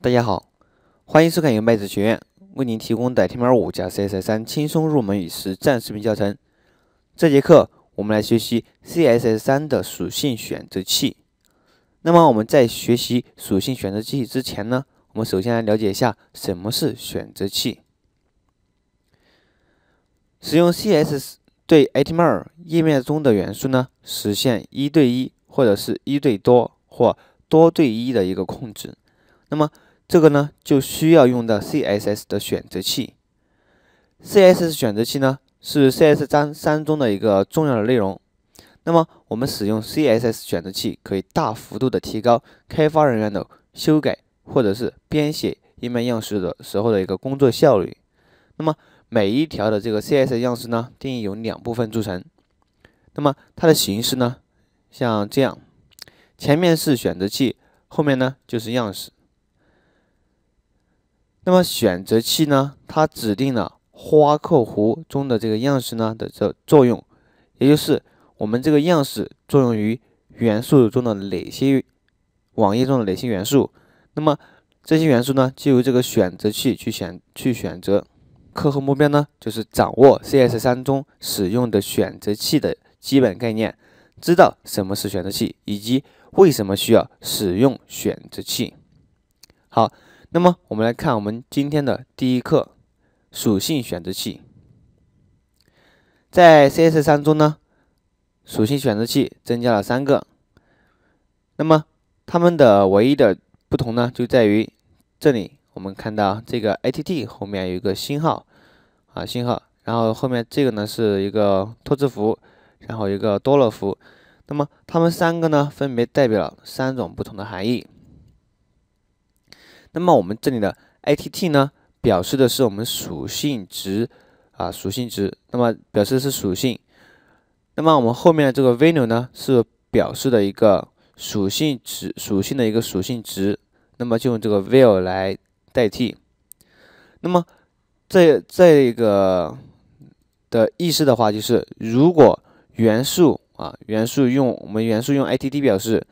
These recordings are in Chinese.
大家好，欢迎收看由麦子学院为您提供的《T 猫五加 CSS 三轻松入门与实战》视频教程。这节课我们来学习 CSS 三的属性选择器。那么我们在学习属性选择器之前呢，我们首先来了解一下什么是选择器。使用 CSS 对 HTML 页面中的元素呢，实现一对一或者是一对多或多对一的一个控制。那么这个呢就需要用到 CSS 的选择器。CSS 选择器呢是 CSS 章三中的一个重要的内容。那么我们使用 CSS 选择器可以大幅度的提高开发人员的修改或者是编写页面样式的时候的一个工作效率。那么每一条的这个 CSS 样式呢，定义由两部分组成。那么它的形式呢，像这样，前面是选择器，后面呢就是样式。那么选择器呢？它指定了花扣壶中的这个样式呢的这作用，也就是我们这个样式作用于元素中的哪些网页中的哪些元素。那么这些元素呢，就由这个选择器去选去选择。课后目标呢，就是掌握 CS 三中使用的选择器的基本概念，知道什么是选择器，以及为什么需要使用选择器。好。那么，我们来看我们今天的第一课——属性选择器。在 CS3 中呢，属性选择器增加了三个。那么，它们的唯一的不同呢，就在于这里我们看到这个 ATT 后面有一个星号啊，星号，然后后面这个呢是一个脱字符，然后一个多乐符。那么，它们三个呢，分别代表三种不同的含义。那么我们这里的 att 呢，表示的是我们属性值，啊属性值，那么表示的是属性。那么我们后面的这个 value 呢，是表示的一个属性值属性的一个属性值，那么就用这个 value 来代替。那么这这个的意思的话，就是如果元素啊元素用我们元素用 att 表示。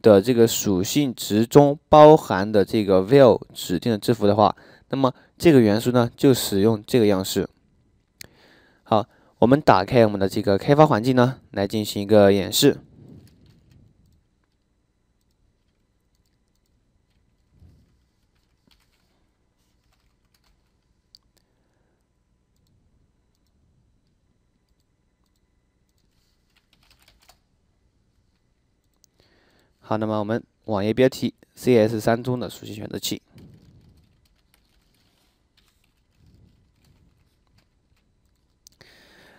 的这个属性值中包含的这个 value 指定的字符的话，那么这个元素呢就使用这个样式。好，我们打开我们的这个开发环境呢，来进行一个演示。好，那么我们网页标题 C S 三中的属性选择器。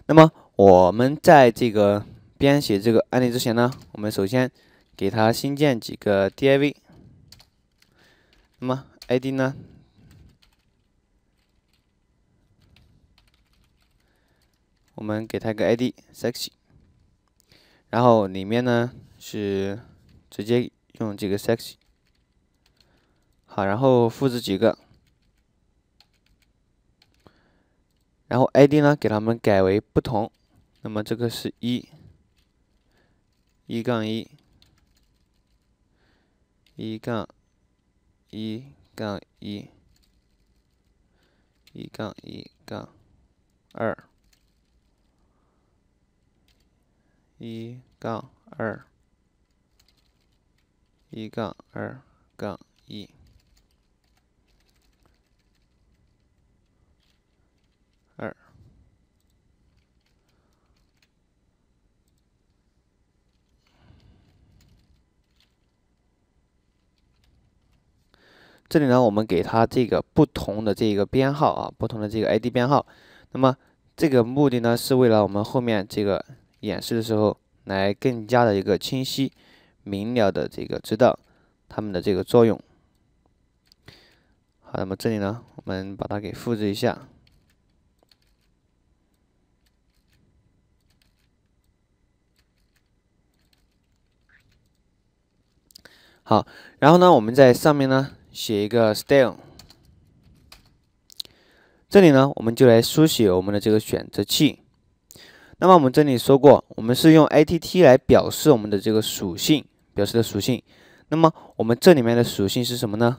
那么我们在这个编写这个案例之前呢，我们首先给它新建几个 D I V。那么 I D 呢？我们给它一个 I D sexy，然后里面呢是。直接用这个 sexy，好，然后复制几个，然后 id 呢，给他们改为不同，那么这个是一一杠一一杠一杠一一杠一杠二一杠二。一杠二杠一，二。这里呢，我们给它这个不同的这个编号啊，不同的这个 ID 编号。那么这个目的呢，是为了我们后面这个演示的时候来更加的一个清晰。明了的这个知道，他们的这个作用。好，那么这里呢，我们把它给复制一下。好，然后呢，我们在上面呢写一个 style。这里呢，我们就来书写我们的这个选择器。那么我们这里说过，我们是用 att 来表示我们的这个属性。表示的属性，那么我们这里面的属性是什么呢？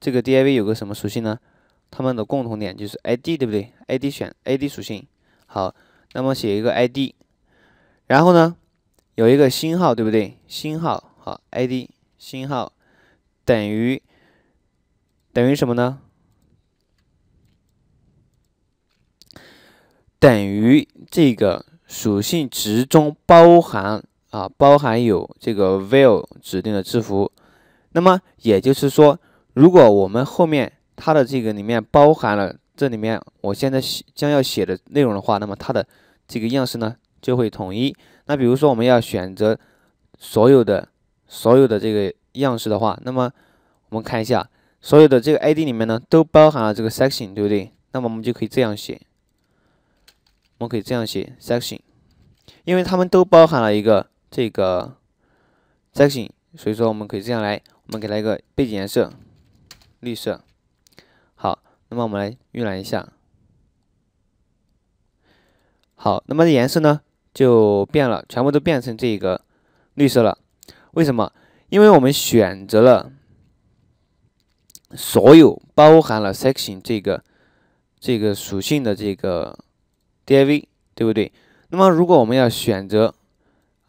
这个 div 有个什么属性呢？它们的共同点就是 id，对不对？id 选 id 属性。好，那么写一个 id，然后呢有一个星号，对不对？星号，好，id 星号等于等于什么呢？等于这个属性值中包含。啊，包含有这个 v i l l 指定的字符，那么也就是说，如果我们后面它的这个里面包含了这里面我现在写将要写的内容的话，那么它的这个样式呢就会统一。那比如说我们要选择所有的所有的这个样式的话，那么我们看一下所有的这个 id 里面呢都包含了这个 section，对不对？那么我们就可以这样写，我们可以这样写 section，因为它们都包含了一个。这个 section，所以说我们可以这样来，我们给它一个背景颜色，绿色。好，那么我们来预染一下。好，那么颜色呢就变了，全部都变成这个绿色了。为什么？因为我们选择了所有包含了 section 这个这个属性的这个 div，对不对？那么如果我们要选择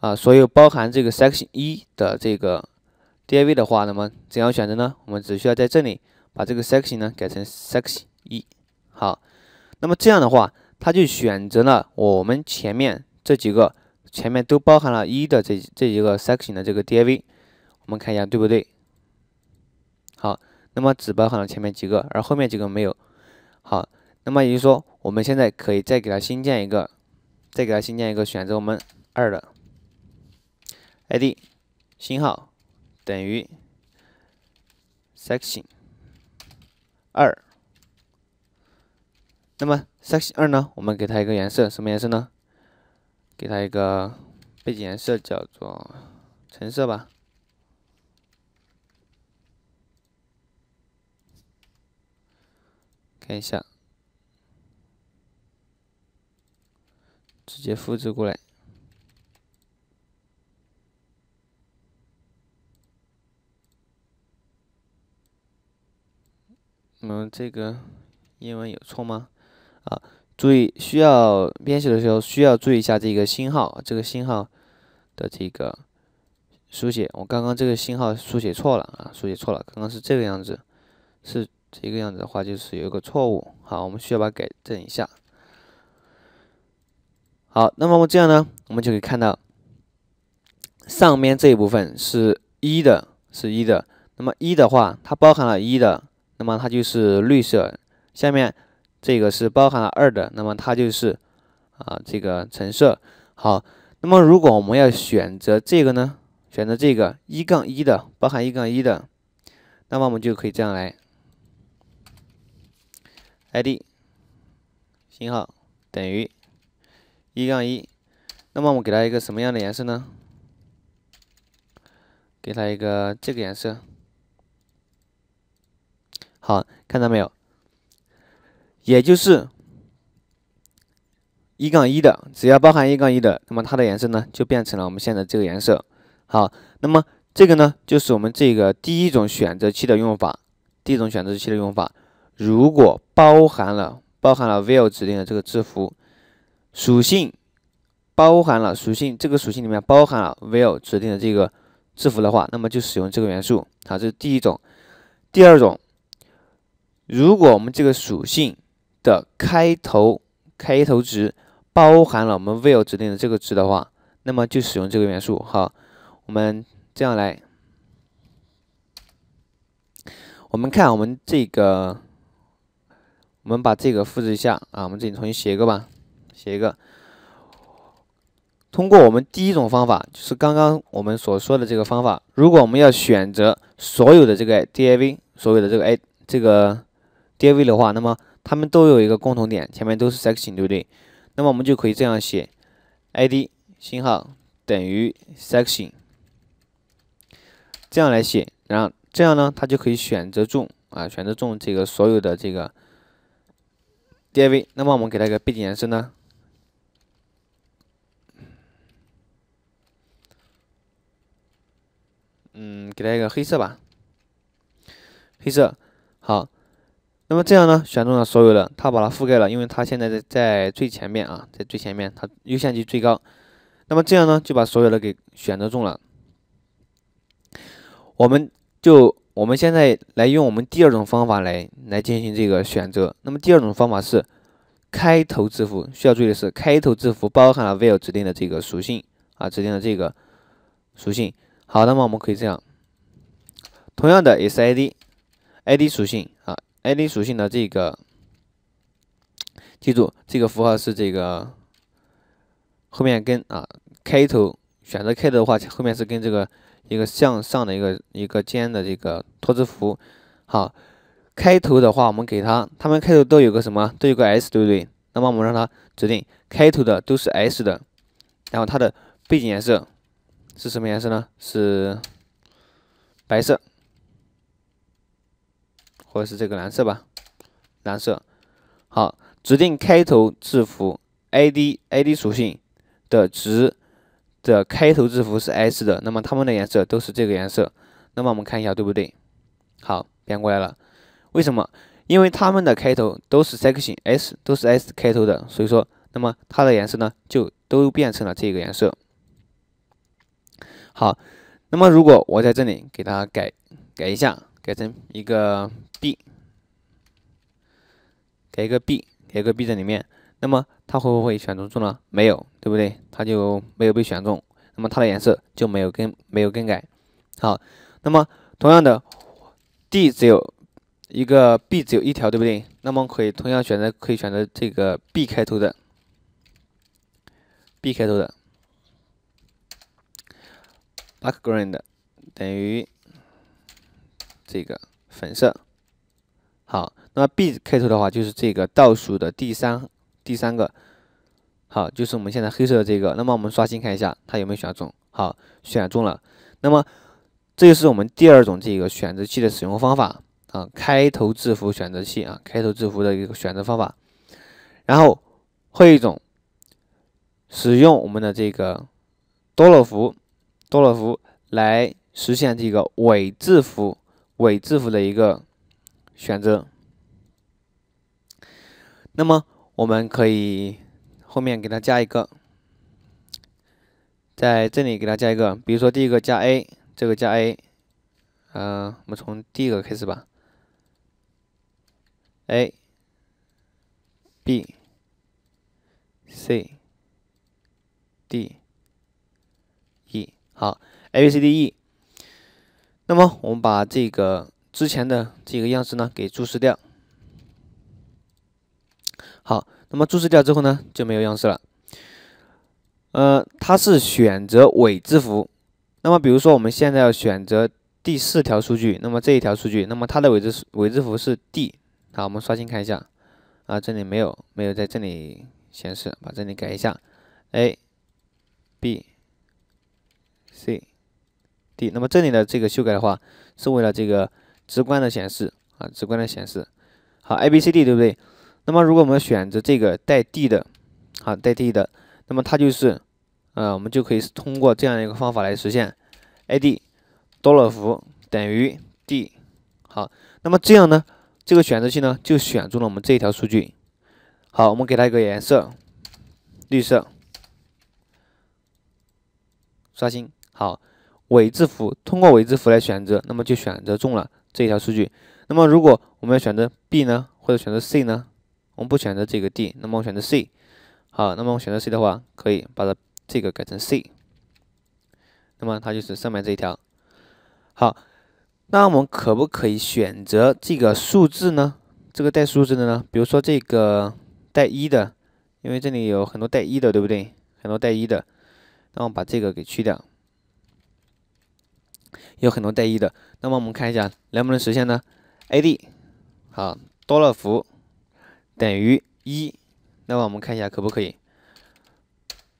啊，所有包含这个 section 一的这个 div 的话，那么怎样选择呢？我们只需要在这里把这个 section 呢改成 section 一，好，那么这样的话，它就选择了我们前面这几个，前面都包含了一的这这几个 section 的这个 div，我们看一下对不对？好，那么只包含了前面几个，而后面几个没有。好，那么也就是说，我们现在可以再给它新建一个，再给它新建一个选择我们二的。id 星号等于 section 二。那么 section 二呢？我们给它一个颜色，什么颜色呢？给它一个背景颜色，叫做橙色吧。看一下，直接复制过来。嗯，这个英文有错吗？啊，注意需要编写的时候需要注意一下这个星号，这个星号的这个书写。我刚刚这个星号书写错了啊，书写错了。刚刚是这个样子，是这个样子的话，就是有一个错误。好，我们需要把它改正一下。好，那么我这样呢，我们就可以看到上面这一部分是一的，是一的。那么一的话，它包含了“一”的。那么它就是绿色。下面这个是包含了二的，那么它就是啊这个橙色。好，那么如果我们要选择这个呢？选择这个一杠一的，包含一杠一的，那么我们就可以这样来：id，信号等于一杠一。那么我们给它一个什么样的颜色呢？给它一个这个颜色。好，看到没有？也就是一杠一的，只要包含一杠一的，那么它的颜色呢就变成了我们现在这个颜色。好，那么这个呢就是我们这个第一种选择器的用法。第一种选择器的用法，如果包含了包含了 view 指定的这个字符属性，包含了属性这个属性里面包含了 view 指定的这个字符的话，那么就使用这个元素。好，这是第一种。第二种。如果我们这个属性的开头开头值包含了我们 v i l l 指定的这个值的话，那么就使用这个元素。好，我们这样来，我们看我们这个，我们把这个复制一下啊，我们这里重新写一个吧，写一个。通过我们第一种方法，就是刚刚我们所说的这个方法，如果我们要选择所有的这个 div，所有的这个 A, 这个。div 的话，那么它们都有一个共同点，前面都是 section，对不对？那么我们就可以这样写，id 星号等于 section，这样来写，然后这样呢，它就可以选择中啊，选择中这个所有的这个 div。那么我们给它一个背景颜色呢？嗯，给它一个黑色吧，黑色，好。那么这样呢，选中了所有的，它把它覆盖了，因为它现在在在最前面啊，在最前面，它优先级最高。那么这样呢，就把所有的给选择中了。我们就我们现在来用我们第二种方法来来进行这个选择。那么第二种方法是开头字符，需要注意的是，开头字符包含了 value 指定的这个属性啊，指定的这个属性。好，那么我们可以这样，同样的也是 id，id 属性。id 属性的这个，记住这个符号是这个，后面跟啊，开头选择开头的话，后面是跟这个一个向上的一个一个尖的这个脱字符。好，开头的话，我们给它，它们开头都有个什么？都有个 s，对不对？那么我们让它指定开头的都是 s 的，然后它的背景颜色是什么颜色呢？是白色。或者是这个蓝色吧，蓝色，好，指定开头字符，id，id 属性的值的开头字符是 s 的，那么它们的颜色都是这个颜色，那么我们看一下对不对？好，变过来了，为什么？因为它们的开头都是 section，s 都是 s 开头的，所以说，那么它的颜色呢就都变成了这个颜色。好，那么如果我在这里给它改改一下。改成一个 b，改一个 b，改一个 b 在里面，那么它会不会选中中呢？没有，对不对？它就没有被选中，那么它的颜色就没有更没有更改。好，那么同样的 d 只有一个 b 只有一条，对不对？那么可以同样选择，可以选择这个 b 开头的 b 开头的 background 等于。这个粉色，好，那 B 开头的话就是这个倒数的第三第三个，好，就是我们现在黑色的这个。那么我们刷新看一下，它有没有选中？好，选中了。那么这就是我们第二种这个选择器的使用方法啊，开头字符选择器啊，开头字符的一个选择方法。然后会一种，使用我们的这个多乐福多乐福来实现这个尾字符。尾字符的一个选择，那么我们可以后面给它加一个，在这里给它加一个，比如说第一个加 A，这个加 A，嗯，我们从第一个开始吧，A、B、C、D、E，好，A、B、C、D、E。那么我们把这个之前的这个样式呢给注释掉。好，那么注释掉之后呢就没有样式了。呃，它是选择尾字符。那么比如说我们现在要选择第四条数据，那么这一条数据，那么它的尾字尾字符是 D。好，我们刷新看一下啊，这里没有没有在这里显示，把这里改一下，A、B、C。d 那么这里的这个修改的话，是为了这个直观的显示啊，直观的显示。好，a b c d 对不对？那么如果我们选择这个带 d 的，好带 d 的，那么它就是，呃，我们就可以通过这样一个方法来实现，a d 多了 l 等于 d。好，那么这样呢，这个选择器呢就选中了我们这一条数据。好，我们给它一个颜色，绿色。刷新，好。尾字符，通过尾字符来选择，那么就选择中了这一条数据。那么如果我们要选择 B 呢，或者选择 C 呢？我们不选择这个 D，那么我选择 C。好，那么我选择 C 的话，可以把它这个改成 C。那么它就是上面这一条。好，那我们可不可以选择这个数字呢？这个带数字的呢？比如说这个带一的，因为这里有很多带一的，对不对？很多带一的，那我们把这个给去掉。有很多带一的，那么我们看一下能不能实现呢？A D 好，多乐福等于一，那么我们看一下可不可以？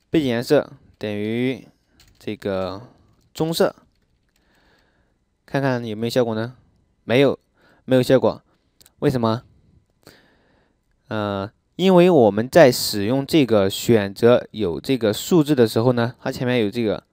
背景颜色等于这个棕色，看看有没有效果呢？没有，没有效果，为什么？呃，因为我们在使用这个选择有这个数字的时候呢，它前面有这个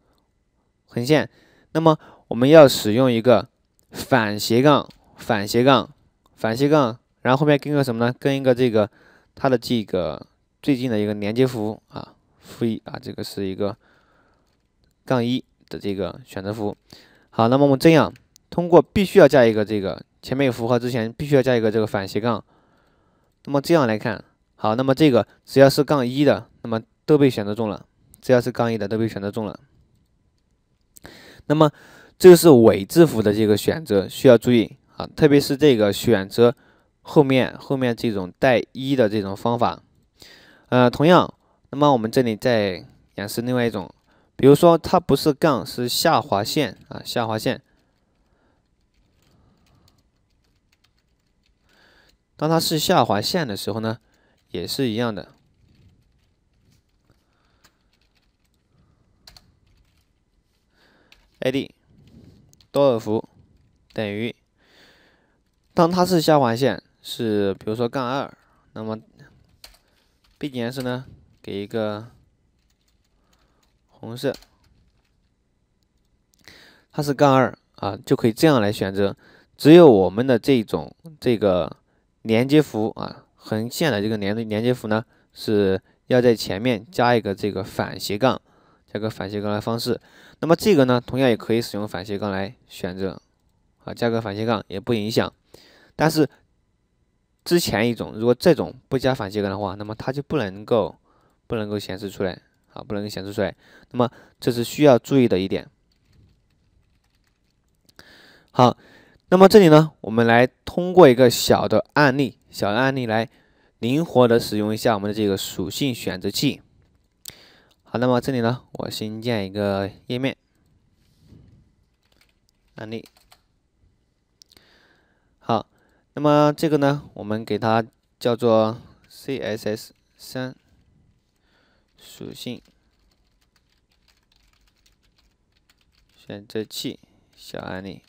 横线，那么。我们要使用一个反斜杠反斜杠反斜杠，然后后面跟个什么呢？跟一个这个它的这个最近的一个连接符啊，负一啊，这个是一个杠一的这个选择符。好，那么我们这样通过，必须要加一个这个前面有符号之前必须要加一个这个反斜杠。那么这样来看，好，那么这个只要是杠一的，那么都被选择中了；只要是杠一的都被选择中了。那么。这个是尾字符的这个选择需要注意啊，特别是这个选择后面后面这种带一的这种方法。呃，同样，那么我们这里再演示另外一种，比如说它不是杠，是下划线啊，下划线。当它是下划线的时候呢，也是一样的，A D。多尔伏等于，当它是下划线是，比如说杠二，那么背景颜色呢给一个红色，它是杠二啊，就可以这样来选择。只有我们的这种这个连接符啊，横线的这个连连接符呢，是要在前面加一个这个反斜杠。加个反斜杠的方式，那么这个呢，同样也可以使用反斜杠来选择，啊，加个反斜杠也不影响。但是之前一种，如果这种不加反斜杠的话，那么它就不能够不能够显示出来啊，不能够显示出来。那么这是需要注意的一点。好，那么这里呢，我们来通过一个小的案例，小的案例来灵活的使用一下我们的这个属性选择器。好，那么这里呢，我新建一个页面案例。好，那么这个呢，我们给它叫做 CSS 三属性选择器小案例。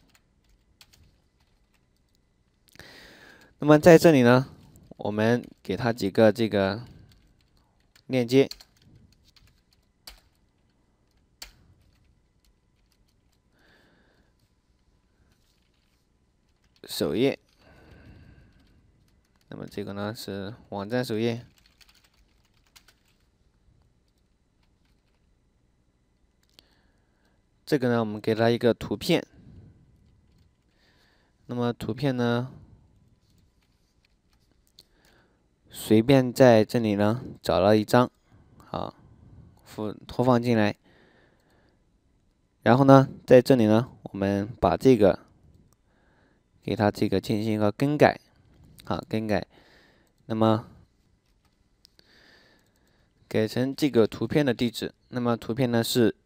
那么在这里呢，我们给它几个这个链接。首页，那么这个呢是网站首页。这个呢，我们给他一个图片。那么图片呢，随便在这里呢找了一张，好，附拖放进来。然后呢，在这里呢，我们把这个。给它这个进行一个更改，啊，更改，那么改成这个图片的地址，那么图片呢是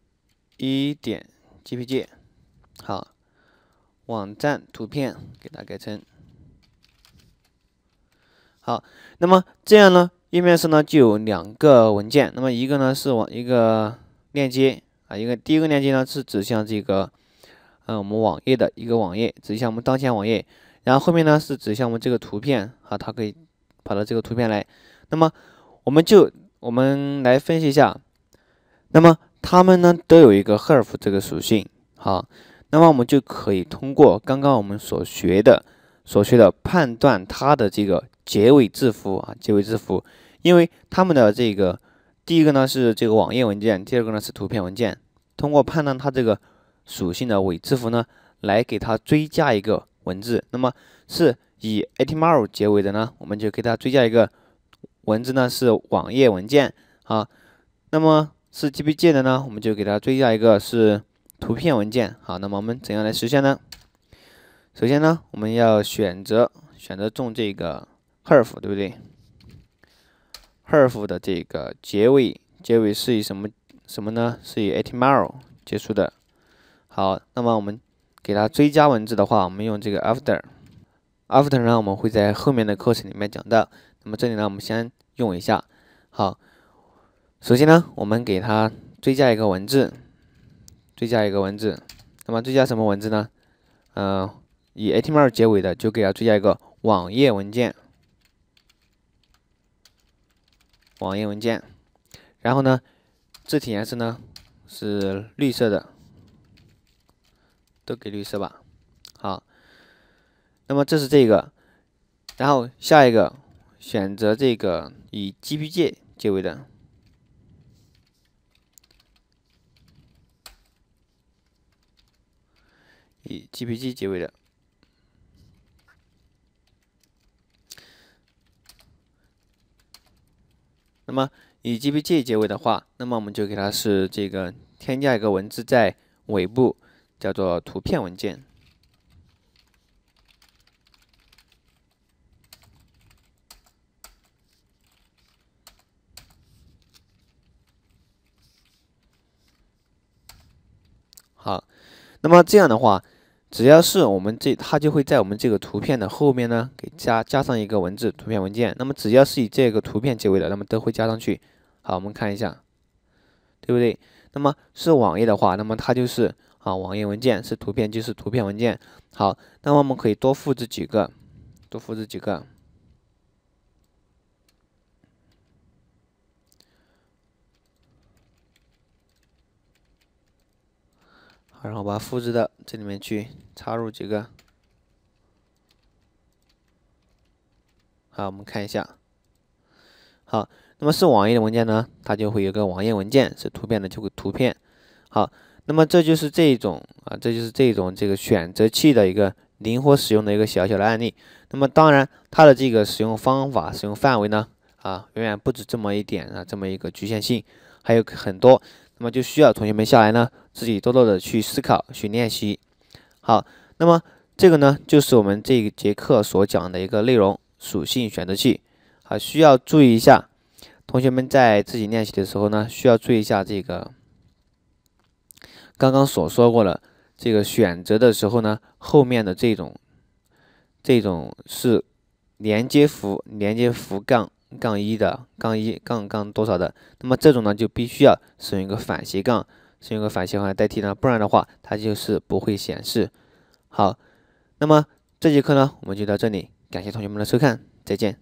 一点 .jpg，好，网站图片给它改成好，那么这样呢，页面上呢就有两个文件，那么一个呢是网一个链接啊，一个第一个链接呢是指向这个。嗯，我们网页的一个网页，指向我们当前网页，然后后面呢是指向我们这个图片，啊，它可以跑到这个图片来。那么我们就我们来分析一下，那么它们呢都有一个 h r f 这个属性，好，那么我们就可以通过刚刚我们所学的所学的判断它的这个结尾字符啊，结尾字符，因为它们的这个第一个呢是这个网页文件，第二个呢是图片文件，通过判断它这个。属性的尾字符呢，来给它追加一个文字。那么是以 .html 结尾的呢，我们就给它追加一个文字呢，是网页文件啊。那么是 .jpg 的呢，我们就给它追加一个，是图片文件。好，那么我们怎样来实现呢？首先呢，我们要选择选择中这个 h r f 对不对？h r f 的这个结尾结尾是以什么什么呢？是以 .html 结束的。好，那么我们给它追加文字的话，我们用这个 after，after 呢，我们会在后面的课程里面讲到。那么这里呢，我们先用一下。好，首先呢，我们给它追加一个文字，追加一个文字。那么追加什么文字呢？嗯，以 html 结尾的，就给它追加一个网页文件，网页文件。然后呢，字体颜色呢是绿色的。都给绿色吧。好，那么这是这个，然后下一个选择这个以 g p g 结尾的，以 g p g 结尾的。那么以 g p g 结尾的话，那么我们就给它是这个添加一个文字在尾部。叫做图片文件。好，那么这样的话，只要是我们这，它就会在我们这个图片的后面呢，给加加上一个文字图片文件。那么只要是以这个图片结尾的，那么都会加上去。好，我们看一下，对不对？那么是网页的话，那么它就是。好，网页文件是图片，就是图片文件。好，那么我们可以多复制几个，多复制几个。好，然后把复制的这里面去插入几个。好，我们看一下。好，那么是网页的文件呢，它就会有个网页文件，是图片的就会图片。好。那么这就是这一种啊，这就是这一种这个选择器的一个灵活使用的一个小小的案例。那么当然，它的这个使用方法、使用范围呢，啊，远远不止这么一点啊，这么一个局限性还有很多。那么就需要同学们下来呢，自己多多的去思考、去练习。好，那么这个呢，就是我们这一节课所讲的一个内容——属性选择器。好，需要注意一下，同学们在自己练习的时候呢，需要注意一下这个。刚刚所说过了，这个选择的时候呢，后面的这种，这种是连接符，连接符杠杠一的杠一杠杠多少的，那么这种呢就必须要使用一个反斜杠，使用一个反斜杠来代替呢，不然的话它就是不会显示。好，那么这节课呢我们就到这里，感谢同学们的收看，再见。